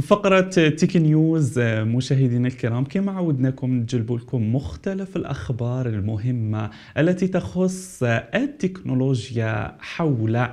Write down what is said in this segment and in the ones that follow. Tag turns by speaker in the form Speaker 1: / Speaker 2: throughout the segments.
Speaker 1: فقرة تيك نيوز مشاهدينا الكرام كما عودناكم نجلب لكم مختلف الأخبار المهمة التي تخص التكنولوجيا حول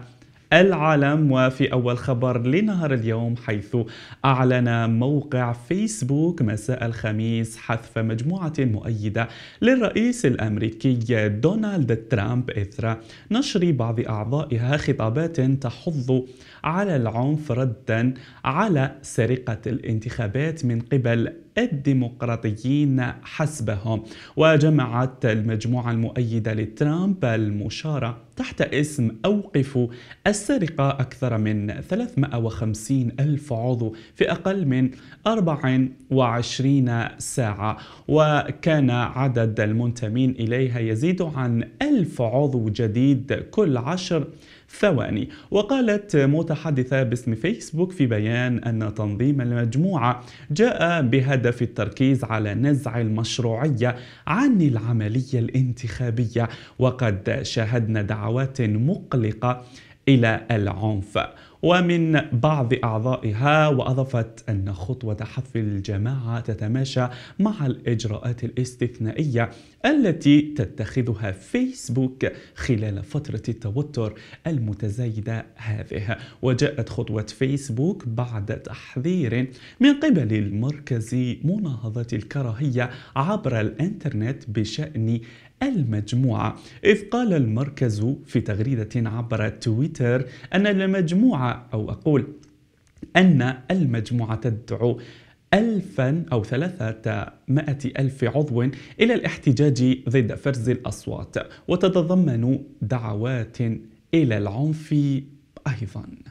Speaker 1: العالم وفي أول خبر لنهار اليوم حيث أعلن موقع فيسبوك مساء الخميس حذف مجموعة مؤيدة للرئيس الأمريكي دونالد ترامب إثر نشر بعض أعضائها خطابات تحض على العنف ردا على سرقة الانتخابات من قبل الديمقراطيين حسبهم وجمعت المجموعة المؤيدة لترامب المشارة تحت اسم أوقف السرقة أكثر من 350 ألف عضو في أقل من 24 ساعة وكان عدد المنتمين إليها يزيد عن ألف عضو جديد كل عشر ثواني وقالت متحدثة باسم فيسبوك في بيان أن تنظيم المجموعة جاء بهدف بهدف التركيز على نزع المشروعية عن العملية الانتخابية وقد شاهدنا دعوات مقلقة إلى العنف ومن بعض أعضائها وأضافت أن خطوة حذف الجماعة تتماشى مع الإجراءات الاستثنائية التي تتخذها فيسبوك خلال فترة التوتر المتزايدة هذه وجاءت خطوة فيسبوك بعد تحذير من قبل المركز مناهضة الكراهية عبر الإنترنت بشأن المجموعة إذ قال المركز في تغريدة عبر تويتر بيتر أن المجموعة أو أقول أن المجموعة تدعو ألفا أو ثلاثة مائة ألف عضو إلى الاحتجاج ضد فرز الأصوات وتتضمن دعوات إلى العنف أيضا